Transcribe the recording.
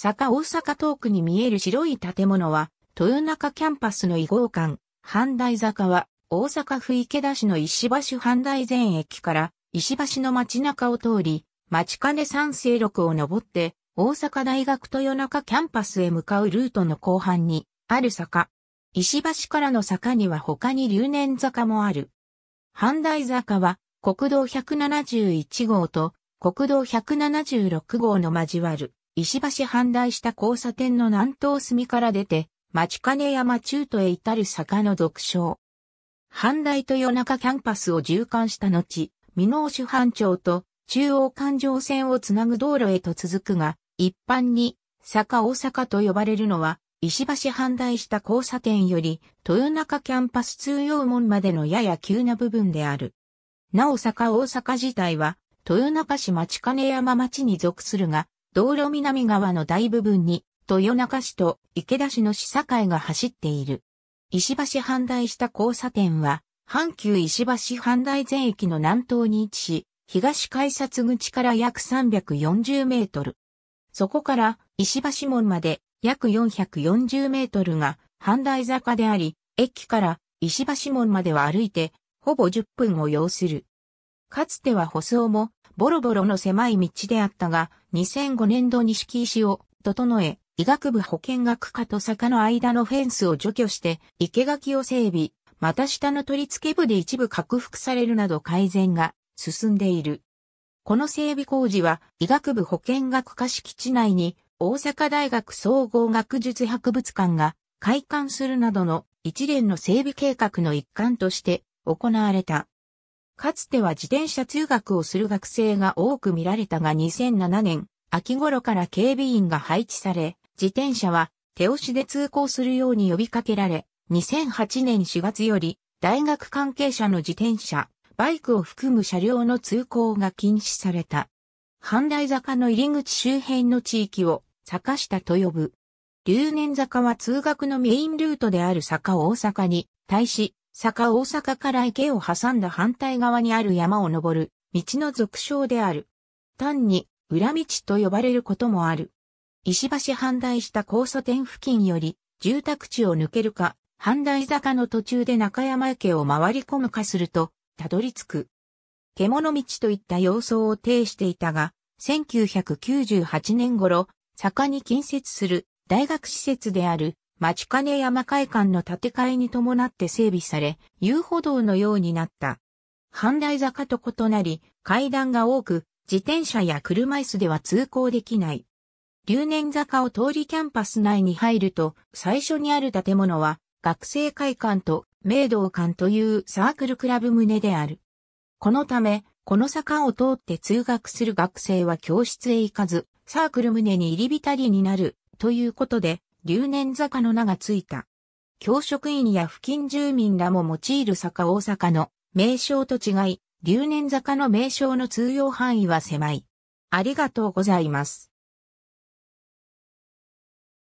坂大阪遠くに見える白い建物は、豊中キャンパスの異号館、阪大坂は、大阪府池田市の石橋阪大前駅から、石橋の街中を通り、町金三省六を登って、大阪大学豊中キャンパスへ向かうルートの後半に、ある坂。石橋からの坂には他に留年坂もある。阪大坂は、国道171号と国道176号の交わる石橋阪大した交差点の南東隅から出て、町金山中途へ至る坂の俗称。阪大豊中キャンパスを縦貫した後、美濃主阪町と中央環状線をつなぐ道路へと続くが、一般に坂大阪と呼ばれるのは、石橋半大した交差点より豊中キャンパス通用門までのやや急な部分である。なお坂大阪自体は、豊中市町金山町に属するが、道路南側の大部分に、豊中市と池田市の市境が走っている。石橋阪大た交差点は、阪急石橋阪大全駅の南東に位置し、東改札口から約340メートル。そこから石橋門まで約440メートルが阪大坂であり、駅から石橋門までは歩いてほぼ10分を要する。かつては舗装もボロボロの狭い道であったが、2005年度に敷石を整え、医学部保健学科と坂の間のフェンスを除去して、生垣を整備、また下の取り付け部で一部拡幅されるなど改善が進んでいる。この整備工事は、医学部保健学科敷地内に、大阪大学総合学術博物館が開館するなどの一連の整備計画の一環として行われた。かつては自転車通学をする学生が多く見られたが2007年、秋頃から警備員が配置され、自転車は手押しで通行するように呼びかけられ、2008年4月より大学関係者の自転車、バイクを含む車両の通行が禁止された。半大坂の入り口周辺の地域を坂下と呼ぶ。留年坂は通学のメインルートである坂大阪に対し坂大阪から池を挟んだ反対側にある山を登る、道の俗称である。単に、裏道と呼ばれることもある。石橋反対した交差点付近より、住宅地を抜けるか、反対坂の途中で中山池を回り込むかすると、たどり着く。獣道といった様相を呈していたが、1998年頃、坂に近接する大学施設である町金山会館の建て替えに伴って整備され、遊歩道のようになった。半大坂と異なり、階段が多く、自転車や車椅子では通行できない。留年坂を通りキャンパス内に入ると、最初にある建物は、学生会館と明道館というサークルクラブ棟である。このため、この坂を通って通学する学生は教室へ行かず、サークル棟に入り浸りになる、ということで、留年坂の名がついた。教職員や付近住民らも用いる坂大阪の名称と違い、留年坂の名称の通用範囲は狭い。ありがとうございます。